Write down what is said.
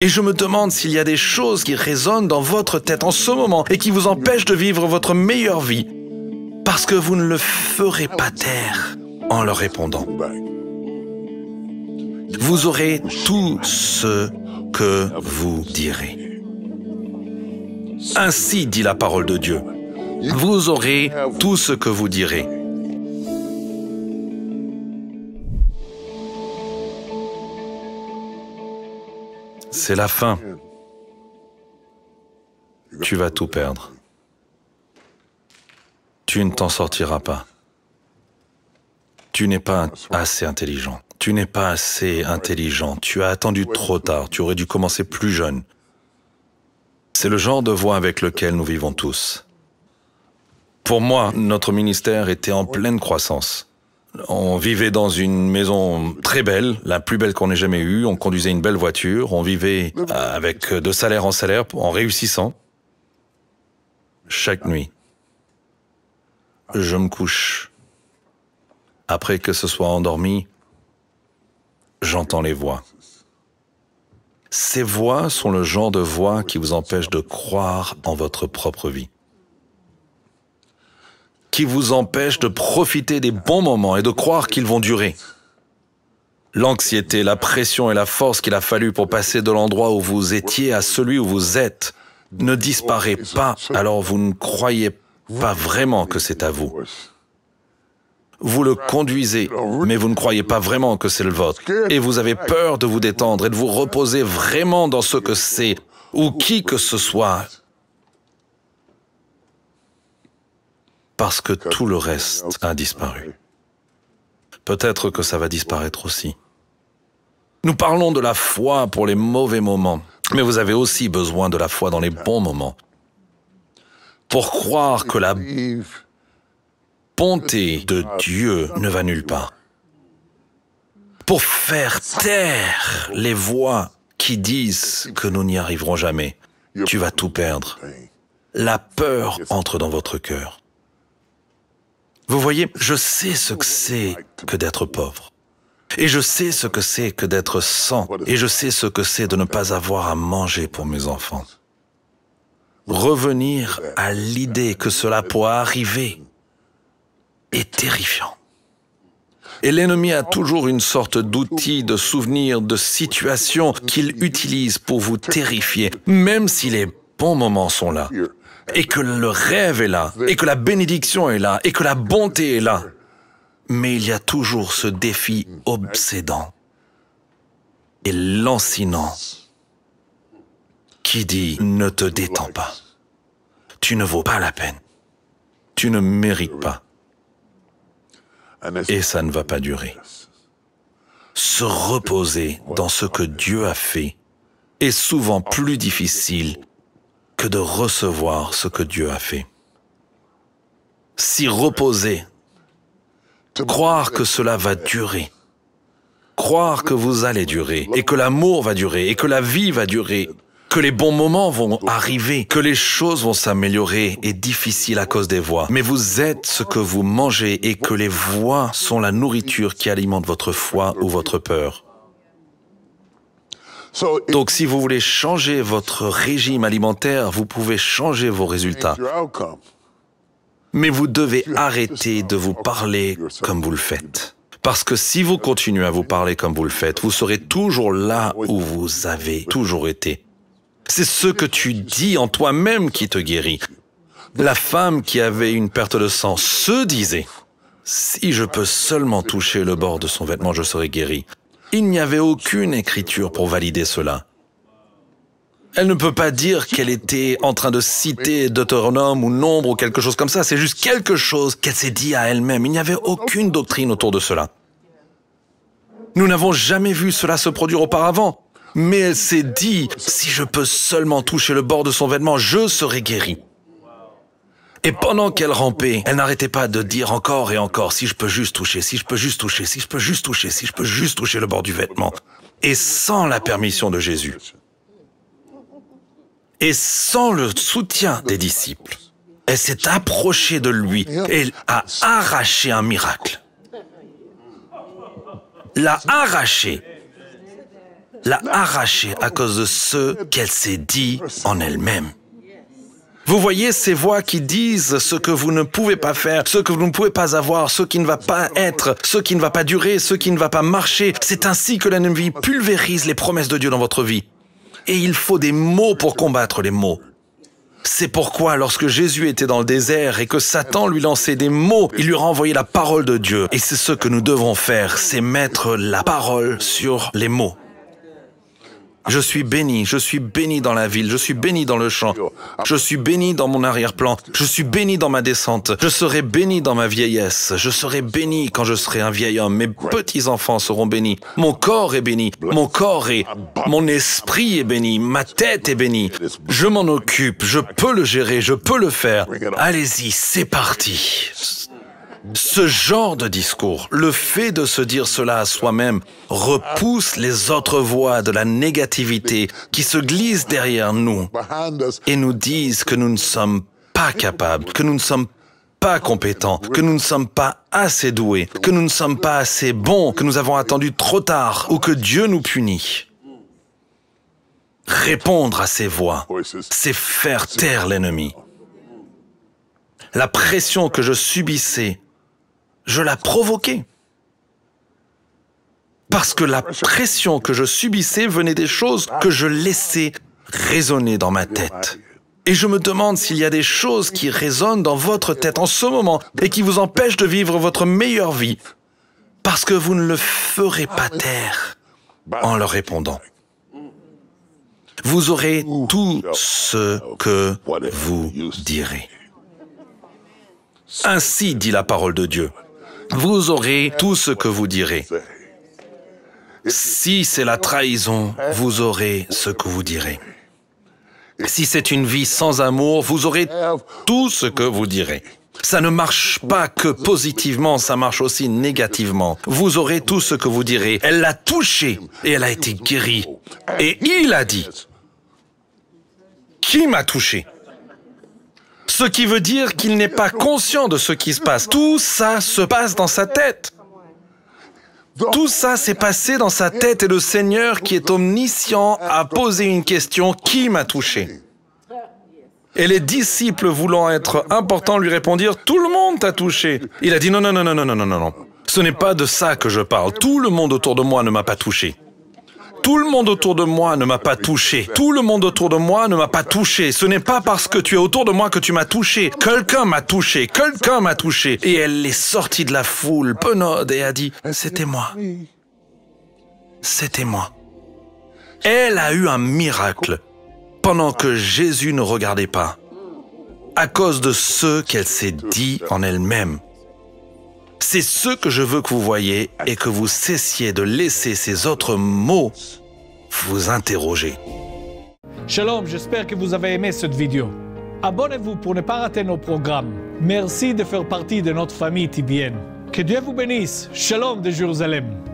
Et je me demande s'il y a des choses qui résonnent dans votre tête en ce moment et qui vous empêchent de vivre votre meilleure vie. Parce que vous ne le ferez pas taire en leur répondant. Vous aurez tout ce que vous direz. Ainsi dit la parole de Dieu. Vous aurez tout ce que vous direz. c'est la fin. Tu vas tout perdre. Tu ne t'en sortiras pas. Tu n'es pas assez intelligent. Tu n'es pas assez intelligent. Tu as attendu trop tard. Tu aurais dû commencer plus jeune. C'est le genre de voie avec lequel nous vivons tous. Pour moi, notre ministère était en pleine croissance. On vivait dans une maison très belle, la plus belle qu'on ait jamais eue. On conduisait une belle voiture. On vivait euh, avec euh, de salaire en salaire en réussissant chaque nuit. Je me couche. Après que ce soit endormi, j'entends les voix. Ces voix sont le genre de voix qui vous empêche de croire en votre propre vie qui vous empêche de profiter des bons moments et de croire qu'ils vont durer. L'anxiété, la pression et la force qu'il a fallu pour passer de l'endroit où vous étiez à celui où vous êtes ne disparaît pas, alors vous ne croyez pas vraiment que c'est à vous. Vous le conduisez, mais vous ne croyez pas vraiment que c'est le vôtre. Et vous avez peur de vous détendre et de vous reposer vraiment dans ce que c'est, ou qui que ce soit, parce que tout le reste a disparu. Peut-être que ça va disparaître aussi. Nous parlons de la foi pour les mauvais moments, mais vous avez aussi besoin de la foi dans les bons moments. Pour croire que la bonté de ah, Dieu ne va nulle part. Pour faire taire les voix qui disent que nous n'y arriverons jamais. Tu vas tout perdre. La peur entre dans votre cœur. Vous voyez, je sais ce que c'est que d'être pauvre. Et je sais ce que c'est que d'être sans. Et je sais ce que c'est de ne pas avoir à manger pour mes enfants. Revenir à l'idée que cela pourrait arriver est terrifiant. Et l'ennemi a toujours une sorte d'outil, de souvenir, de situation qu'il utilise pour vous terrifier, même si les bons moments sont là et que le rêve est là, et que la bénédiction est là, et que la bonté est là. Mais il y a toujours ce défi obsédant et lancinant qui dit ⁇ Ne te détends pas ⁇ tu ne vaux pas la peine, tu ne mérites pas. Et ça ne va pas durer. Se reposer dans ce que Dieu a fait est souvent plus difficile que de recevoir ce que Dieu a fait. S'y reposer, croire que cela va durer, croire que vous allez durer, et que l'amour va durer, et que la vie va durer, que les bons moments vont arriver, que les choses vont s'améliorer est difficile à cause des voix. Mais vous êtes ce que vous mangez et que les voix sont la nourriture qui alimente votre foi ou votre peur. Donc si vous voulez changer votre régime alimentaire, vous pouvez changer vos résultats. Mais vous devez arrêter de vous parler comme vous le faites. Parce que si vous continuez à vous parler comme vous le faites, vous serez toujours là où vous avez toujours été. C'est ce que tu dis en toi-même qui te guérit. La femme qui avait une perte de sang se disait, si je peux seulement toucher le bord de son vêtement, je serai guérie. Il n'y avait aucune écriture pour valider cela. Elle ne peut pas dire qu'elle était en train de citer Deutéronome ou Nombre ou quelque chose comme ça. C'est juste quelque chose qu'elle s'est dit à elle-même. Il n'y avait aucune doctrine autour de cela. Nous n'avons jamais vu cela se produire auparavant. Mais elle s'est dit, si je peux seulement toucher le bord de son vêtement, je serai guérie. Et pendant qu'elle rampait, elle n'arrêtait pas de dire encore et encore, si je peux juste toucher, si je peux juste toucher, si je peux juste toucher, si je peux juste toucher le bord du vêtement. Et sans la permission de Jésus. Et sans le soutien des disciples. Elle s'est approchée de lui et a arraché un miracle. L'a arraché. L'a arraché à cause de ce qu'elle s'est dit en elle-même. Vous voyez ces voix qui disent ce que vous ne pouvez pas faire, ce que vous ne pouvez pas avoir, ce qui ne va pas être, ce qui ne va pas durer, ce qui ne va pas marcher. C'est ainsi que la vie pulvérise les promesses de Dieu dans votre vie. Et il faut des mots pour combattre les mots. C'est pourquoi lorsque Jésus était dans le désert et que Satan lui lançait des mots, il lui renvoyait la parole de Dieu. Et c'est ce que nous devons faire, c'est mettre la parole sur les mots. Je suis béni, je suis béni dans la ville, je suis béni dans le champ, je suis béni dans mon arrière-plan, je suis béni dans ma descente, je serai béni dans ma vieillesse, je serai béni quand je serai un vieil homme, mes petits-enfants seront bénis, mon corps est béni, mon corps est, mon esprit est béni, ma tête est bénie, je m'en occupe, je peux le gérer, je peux le faire. Allez-y, c'est parti. Ce genre de discours, le fait de se dire cela à soi-même, repousse les autres voix de la négativité qui se glissent derrière nous et nous disent que nous ne sommes pas capables, que nous ne sommes pas compétents, que nous ne sommes pas assez doués, que nous ne sommes pas assez bons, que nous avons attendu trop tard ou que Dieu nous punit. Répondre à ces voix, c'est faire taire l'ennemi. La pression que je subissais je la provoquais. Parce que la pression que je subissais venait des choses que je laissais résonner dans ma tête. Et je me demande s'il y a des choses qui résonnent dans votre tête en ce moment et qui vous empêchent de vivre votre meilleure vie, parce que vous ne le ferez pas taire en leur répondant. Vous aurez tout ce que vous direz. Ainsi dit la parole de Dieu. Vous aurez tout ce que vous direz. Si c'est la trahison, vous aurez ce que vous direz. Si c'est une vie sans amour, vous aurez tout ce que vous direz. Ça ne marche pas que positivement, ça marche aussi négativement. Vous aurez tout ce que vous direz. Elle l'a touché et elle a été guérie. Et il a dit, qui m'a touché ce qui veut dire qu'il n'est pas conscient de ce qui se passe. Tout ça se passe dans sa tête. Tout ça s'est passé dans sa tête et le Seigneur qui est omniscient a posé une question, qui m'a touché Et les disciples voulant être importants lui répondirent, tout le monde t'a touché. Il a dit, non, non, non, non, non, non, non, non, non. Ce n'est pas de ça que je parle. Tout le monde autour de moi ne m'a pas touché. Tout le monde autour de moi ne m'a pas touché. Tout le monde autour de moi ne m'a pas touché. Ce n'est pas parce que tu es autour de moi que tu m'as touché. Quelqu'un m'a touché. Quelqu'un m'a touché. Et elle est sortie de la foule, penaude, et a dit, c'était moi. C'était moi. Elle a eu un miracle pendant que Jésus ne regardait pas, à cause de ce qu'elle s'est dit en elle-même. C'est ce que je veux que vous voyez et que vous cessiez de laisser ces autres mots vous interroger. Shalom, j'espère que vous avez aimé cette vidéo. Abonnez-vous pour ne pas rater nos programmes. Merci de faire partie de notre famille tibienne. Que Dieu vous bénisse. Shalom de Jérusalem.